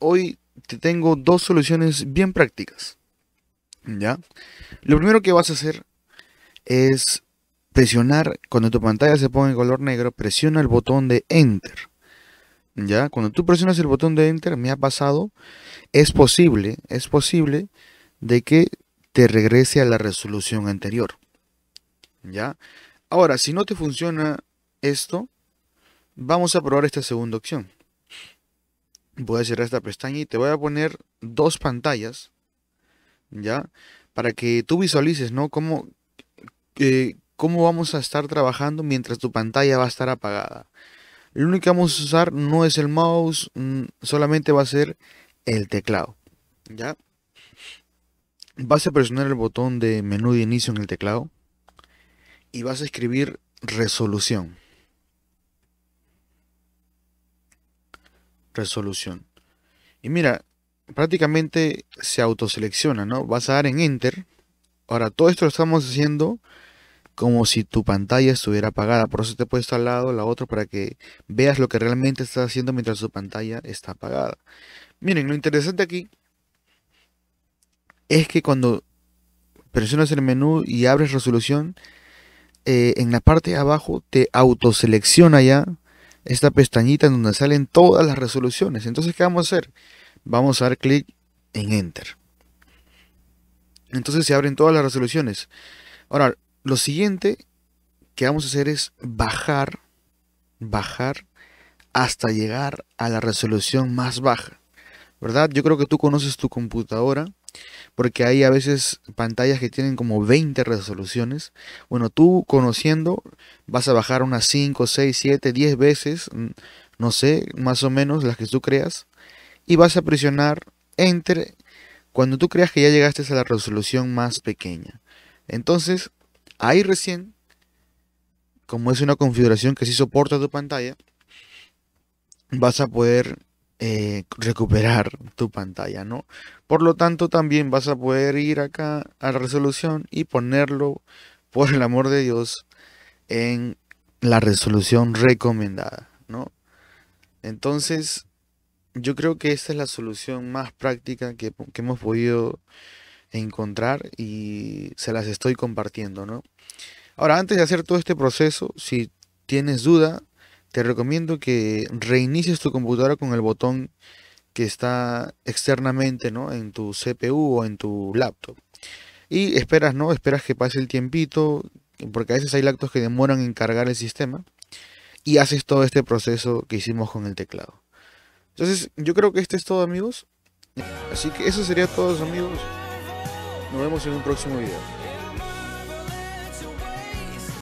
Hoy te tengo dos soluciones bien prácticas. ¿Ya? Lo primero que vas a hacer es presionar, cuando tu pantalla se pone en color negro, presiona el botón de Enter. ¿Ya? Cuando tú presionas el botón de Enter, me ha pasado, es posible, es posible de que te regrese a la resolución anterior. ¿Ya? Ahora, si no te funciona esto, Vamos a probar esta segunda opción. Voy a cerrar esta pestaña y te voy a poner dos pantallas, ¿ya? Para que tú visualices, ¿no? Cómo, eh, cómo vamos a estar trabajando mientras tu pantalla va a estar apagada. Lo único que vamos a usar no es el mouse, mm, solamente va a ser el teclado, ¿ya? Vas a presionar el botón de menú de inicio en el teclado y vas a escribir resolución. resolución. Y mira, prácticamente se selecciona ¿no? Vas a dar en Enter. Ahora, todo esto lo estamos haciendo como si tu pantalla estuviera apagada. Por eso te he puesto al lado la otra para que veas lo que realmente estás haciendo mientras tu pantalla está apagada. Miren, lo interesante aquí es que cuando presionas el menú y abres resolución, eh, en la parte de abajo te auto selecciona ya esta pestañita en donde salen todas las resoluciones. Entonces, ¿qué vamos a hacer? Vamos a dar clic en Enter. Entonces se abren todas las resoluciones. Ahora, lo siguiente que vamos a hacer es bajar, bajar hasta llegar a la resolución más baja. ¿Verdad? Yo creo que tú conoces tu computadora porque hay a veces pantallas que tienen como 20 resoluciones. Bueno, tú conociendo vas a bajar unas 5, 6, 7, 10 veces, mm, no sé, más o menos las que tú creas, y vas a presionar Enter cuando tú creas que ya llegaste a la resolución más pequeña. Entonces, ahí recién, como es una configuración que sí soporta tu pantalla, vas a poder eh, recuperar tu pantalla, ¿no? Por lo tanto, también vas a poder ir acá a la resolución y ponerlo, por el amor de Dios, en la resolución recomendada, ¿no? Entonces, yo creo que esta es la solución más práctica que, que hemos podido encontrar y se las estoy compartiendo, ¿no? Ahora, antes de hacer todo este proceso, si tienes duda, te recomiendo que reinicies tu computadora con el botón que está externamente en tu CPU o en tu laptop. Y esperas, ¿no? Esperas que pase el tiempito, porque a veces hay lactos que demoran en cargar el sistema. Y haces todo este proceso que hicimos con el teclado. Entonces, yo creo que este es todo, amigos. Así que eso sería todo, amigos. Nos vemos en un próximo video.